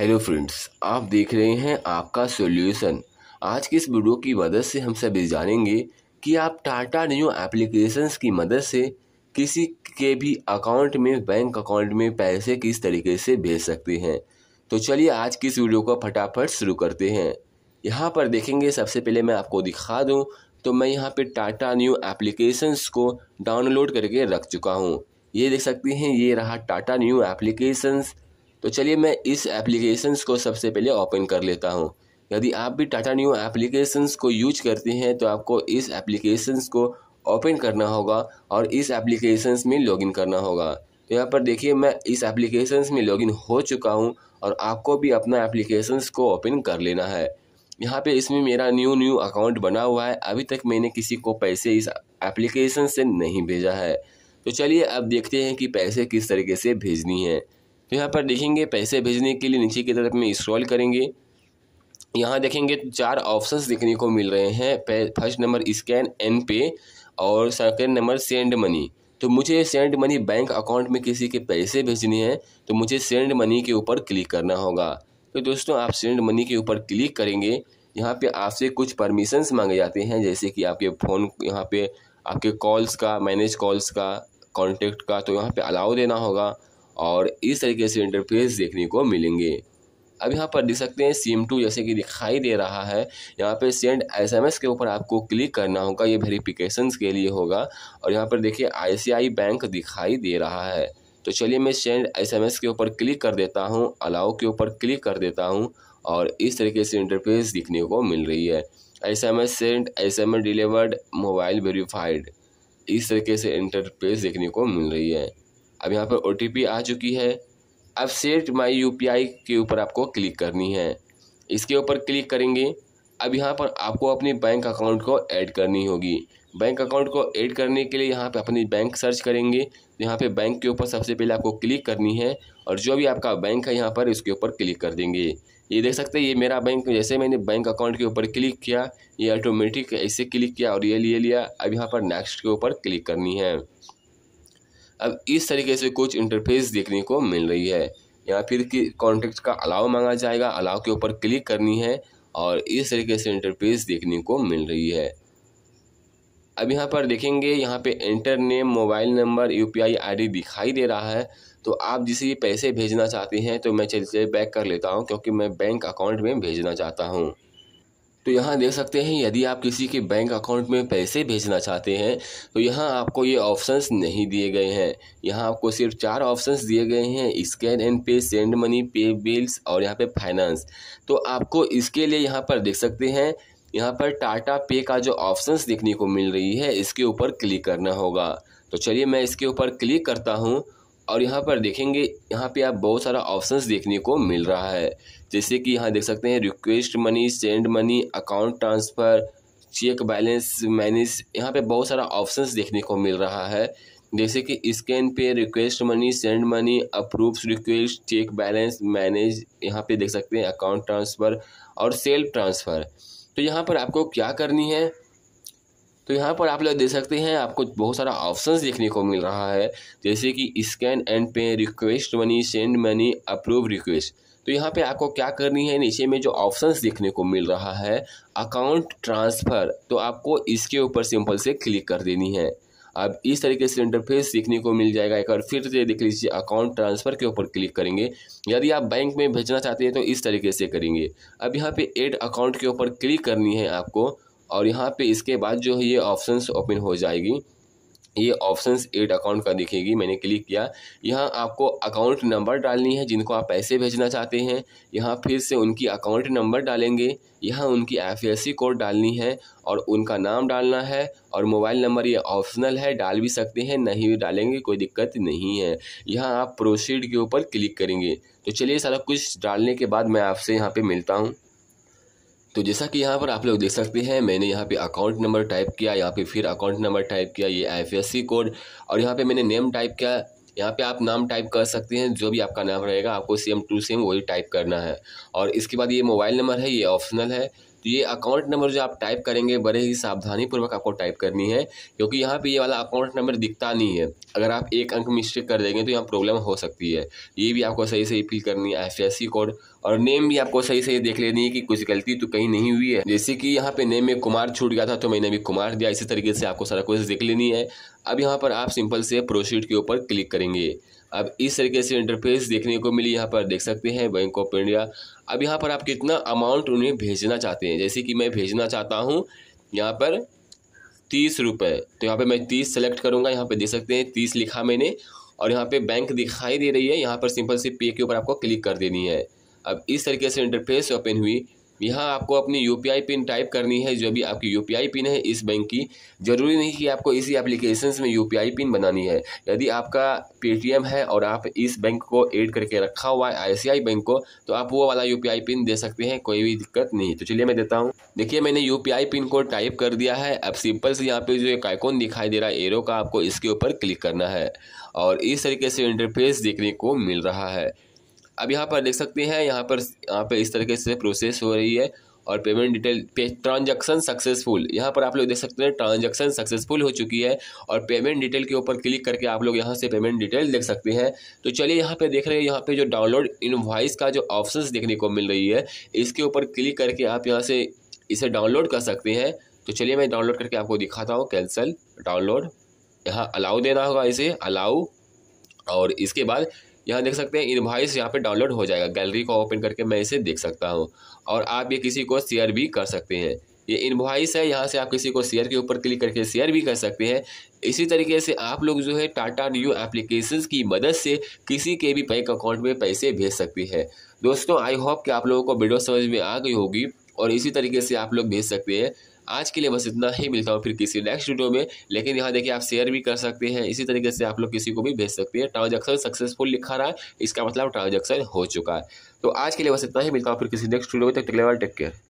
hello friends आप देख रहे हैं आपका सॉल्यूशन आज की इस वीडियो की मदद से हम सभी जानेंगे कि आप टाटा न्यू एप्लीकेशंस की मदद से किसी के भी अकाउंट में बैंक अकाउंट में पैसे किस तरीके से भेज सकते हैं तो चलिए आज की इस वीडियो को फटाफट शुरू करते हैं यहाँ पर देखेंगे सबसे पहले मैं आपको दिखा दूँ तो मैं यहाँ पर टाटा न्यू एप्लीकेशंस को डाउनलोड करके रख चुका हूँ ये देख सकते हैं ये रहा टाटा न्यू एप्लीकेशंस तो चलिए मैं इस एप्लीकेशंस को सबसे पहले ओपन कर लेता हूँ यदि आप भी टाटा न्यू एप्लीकेशंस को यूज करते हैं तो आपको इस एप्लीकेशंस को ओपन करना होगा और इस एप्लीकेशंस में लॉगिन करना होगा तो यहाँ पर देखिए मैं इस एप्लीकेशंस में लॉगिन हो चुका हूँ और आपको भी अपना एप्लीकेशंस को ओपन कर लेना है यहाँ पे इसमें मेरा न्यू न्यू अकाउंट बना हुआ है अभी तक मैंने किसी को पैसे इस एप्लीकेशन से नहीं भेजा है तो चलिए अब देखते हैं कि पैसे किस तरीके से भेजनी है तो यहाँ पर देखेंगे पैसे भेजने के लिए नीचे की तरफ में स्क्रॉल करेंगे यहाँ देखेंगे तो चार ऑप्शंस देखने को मिल रहे हैं फर्स्ट नंबर स्कैन एन पे और सेकेंड नंबर सेंड मनी तो मुझे सेंड मनी बैंक अकाउंट में किसी के पैसे भेजने हैं तो मुझे सेंड मनी के ऊपर क्लिक करना होगा तो दोस्तों आप सेंड मनी के ऊपर क्लिक करेंगे यहाँ पे आपसे कुछ परमिशंस मांगे जाते हैं जैसे कि आपके फ़ोन यहाँ पे आपके कॉल्स का मैनेज कॉल्स का कॉन्टेक्ट का तो यहाँ पे अलाउ देना होगा और इस तरीके से इंटरफेस देखने को मिलेंगे अब यहाँ पर देख सकते हैं सिम टू जैसे कि दिखाई दे रहा है यहाँ पे सेंड एसएमएस के ऊपर आपको क्लिक करना होगा ये वेरीफिकेशन के लिए होगा और यहाँ पर देखिए आईसीआई बैंक दिखाई दे रहा है तो चलिए मैं सेंड एसएमएस के ऊपर क्लिक कर देता हूँ अलाउ के ऊपर क्लिक कर देता हूँ और इस तरीके से इंटरफेस दिखने को मिल रही है S M S send S M S delivered mobile verified इस तरीके से इंटरफेस देखने को मिल रही है अब यहाँ पर ओ आ चुकी है अब सेट माई यू के ऊपर आपको क्लिक करनी है इसके ऊपर क्लिक करेंगे अब यहाँ पर आपको अपने बैंक अकाउंट को ऐड करनी होगी बैंक अकाउंट को ऐड करने के लिए यहाँ पे अपनी बैंक सर्च करेंगे यहाँ पे बैंक के ऊपर सबसे पहले आपको क्लिक करनी है और जो भी आपका बैंक है यहाँ पर इसके ऊपर क्लिक कर देंगे ये देख सकते हैं ये मेरा बैंक जैसे मैंने बैंक अकाउंट के ऊपर क्लिक किया ये ऑटोमेटिक ऐसे क्लिक किया और ये ले लिया अब यहाँ पर नेक्स्ट के ऊपर क्लिक करनी है अब इस तरीके से कुछ इंटरफेस देखने को मिल रही है या फिर कि कॉन्टेक्ट का अलाव मांगा जाएगा अलाव के ऊपर क्लिक करनी है और इस तरीके से इंटरफेस देखने को मिल रही है अब यहाँ पर देखेंगे यहाँ पे enter name mobile number U P I I दिखाई दे रहा है तो आप जिसे पैसे भेजना चाहते हैं तो मैं चलते बैक कर लेता हूँ क्योंकि मैं बैंक अकाउंट में भेजना चाहता हूँ तो यहाँ देख सकते हैं यदि आप किसी के बैंक अकाउंट में पैसे भेजना चाहते हैं तो यहाँ आपको ये ऑप्शंस नहीं दिए गए हैं यहाँ आपको सिर्फ चार ऑप्शंस दिए गए हैं scan and pay send money pay bills और यहाँ पे फाइनेंस तो आपको इसके लिए यहाँ पर देख सकते हैं यहाँ पर टाटा पे का जो ऑप्शंस देखने को मिल रही है इसके ऊपर क्लिक करना होगा तो चलिए मैं इसके ऊपर क्लिक करता हूँ और यहाँ पर देखेंगे यहाँ पे आप बहुत सारा ऑप्शंस देखने को मिल रहा है जैसे कि यहाँ देख सकते हैं request money send money account transfer check balance manage यहाँ पे बहुत सारा ऑप्शंस देखने को मिल रहा है जैसे कि scan pay request money send money approves request check balance manage यहाँ पे देख सकते हैं अकाउंट ट्रांसफ़र और सेल्फ ट्रांसफ़र तो यहाँ पर आपको क्या करनी है तो यहाँ पर आप लोग देख सकते हैं आपको बहुत सारा ऑप्शंस देखने को मिल रहा है जैसे कि scan and pay request money send money approve request तो यहाँ पे आपको क्या करनी है नीचे में जो ऑप्शंस देखने को मिल रहा है अकाउंट ट्रांसफ़र तो आपको इसके ऊपर सिंपल से क्लिक कर देनी है अब इस तरीके से इंटरफेस देखने को मिल जाएगा एक बार फिर से देख लीजिए अकाउंट ट्रांसफ़र के ऊपर क्लिक करेंगे यदि आप बैंक में भेजना चाहते हैं तो इस तरीके से करेंगे अब यहाँ पे एड अकाउंट के ऊपर क्लिक करनी है आपको और यहाँ पे इसके बाद जो है ये ऑप्शंस ओपन हो जाएगी ये ऑप्शंस एड अकाउंट का दिखेगी मैंने क्लिक किया यहाँ आपको अकाउंट नंबर डालनी है जिनको आप पैसे भेजना चाहते हैं यहाँ फिर से उनकी अकाउंट नंबर डालेंगे यहाँ उनकी एफ कोड डालनी है और उनका नाम डालना है और मोबाइल नंबर ये ऑप्शनल है डाल भी सकते हैं नहीं भी डालेंगे कोई दिक्कत नहीं है यहाँ आप प्रोसीड के ऊपर क्लिक करेंगे तो चलिए सारा कुछ डालने के बाद मैं आपसे यहाँ पर मिलता हूँ तो जैसा कि यहाँ पर आप लोग देख सकते हैं मैंने यहाँ पे अकाउंट नंबर टाइप किया यहाँ पे फिर अकाउंट नंबर टाइप किया ये आई कोड और यहाँ पे मैंने नेम टाइप किया यहाँ पे आप नाम टाइप कर सकते हैं जो भी आपका नाम रहेगा आपको सेम टू सेम वही टाइप करना है और इसके बाद ये मोबाइल नंबर है ये ऑप्शनल है तो ये अकाउंट नंबर जो आप टाइप करेंगे बड़े ही सावधानी पूर्वक आपको टाइप करनी है क्योंकि यहाँ पे ये वाला अकाउंट नंबर दिखता नहीं है अगर आप एक अंक मिस्टेक कर देंगे तो यहाँ प्रॉब्लम हो सकती है ये भी आपको सही सही फिल करनी है एफ कोड और नेम भी आपको सही सही देख लेनी है कि कुछ गलती तो कहीं नहीं हुई है जैसे कि यहाँ पे नेम में कुमार छूट गया था तो मैंने भी कुमार दिया इसी तरीके से आपको सारा कुछ देख लेनी है अब यहाँ पर आप सिंपल से प्रोसीड के ऊपर क्लिक करेंगे अब इस तरीके से इंटरफेस देखने को मिली यहाँ पर देख सकते हैं बैंक ऑफ इंडिया अब यहाँ पर आप कितना अमाउंट उन्हें भेजना चाहते हैं जैसे कि मैं भेजना चाहता हूँ यहाँ पर तीस रुपये तो यहाँ पे मैं तीस सेलेक्ट करूँगा यहाँ पे देख सकते हैं तीस लिखा मैंने और यहाँ पे बैंक दिखाई दे रही है यहाँ पर सिंपल से पे के ऊपर आपको क्लिक कर देनी है अब इस तरीके से इंटरफेस ओपन हुई यहाँ आपको अपनी यू पिन टाइप करनी है जो भी आपकी यू पिन है इस बैंक की ज़रूरी नहीं कि आपको इसी एप्लीकेशन में यू पिन बनानी है यदि आपका पेटीएम है और आप इस बैंक को ऐड करके रखा हुआ है आई बैंक को तो आप वो वाला यू पिन दे सकते हैं कोई भी दिक्कत नहीं तो चलिए मैं देता हूँ देखिए मैंने यू पिन को टाइप कर दिया है अब सिंपल से यहाँ पे जो एक आइकोन दिखाई दे रहा है एरो का आपको इसके ऊपर क्लिक करना है और इस तरीके से इंटरफेस देखने को मिल रहा है अब यहाँ पर देख सकते हैं यहाँ पर यहाँ पर इस तरीके से प्रोसेस हो रही है और पेमेंट डिटेल पे ट्रांजेक्शन सक्सेसफुल यहाँ पर आप लोग देख सकते हैं ट्रांजेक्शन सक्सेसफुल हो चुकी है और पेमेंट डिटेल के ऊपर क्लिक करके आप लोग यहाँ से पेमेंट डिटेल देख सकते हैं तो चलिए यहाँ पे देख रहे हैं यहाँ पे जो डाउनलोड इनवॉइस का जो ऑप्शन देखने को मिल रही है इसके ऊपर क्लिक करके आप यहाँ से इसे डाउनलोड कर सकते हैं तो चलिए मैं डाउनलोड करके आपको दिखाता हूँ कैंसल डाउनलोड यहाँ अलाउ देना होगा इसे अलाउ और इसके बाद यहाँ देख सकते हैं इन्वाइस यहाँ पे डाउनलोड हो जाएगा गैलरी को ओपन करके मैं इसे देख सकता हूँ और आप ये किसी को शेयर भी कर सकते हैं ये इन्वाइस है यहाँ से आप किसी को शेयर के ऊपर क्लिक करके शेयर भी कर सकते हैं इसी तरीके से आप लोग जो है टाटा न्यू एप्लीकेशन की मदद से किसी के भी बैंक अकाउंट में पैसे भेज सकते हैं दोस्तों आई होप कि आप लोगों को वीडियो समझ में आ गई होगी और इसी तरीके से आप लोग भेज सकते हैं आज के लिए बस इतना ही मिलता हूँ फिर किसी नेक्स्ट वीडियो में लेकिन यहाँ देखिए आप शेयर भी कर सकते हैं इसी तरीके से आप लोग किसी को भी भेज सकते हैं ट्रांजेक्शन सक्सेसफुल लिखा रहा है इसका मतलब ट्रांजेक्शन हो चुका है तो आज के लिए बस इतना ही मिलता हूँ फिर किसी नेक्स्ट वीडियो में तक टेक केयर